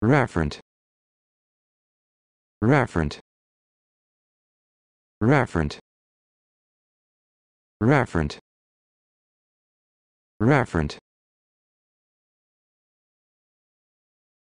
referent referent referent referent referent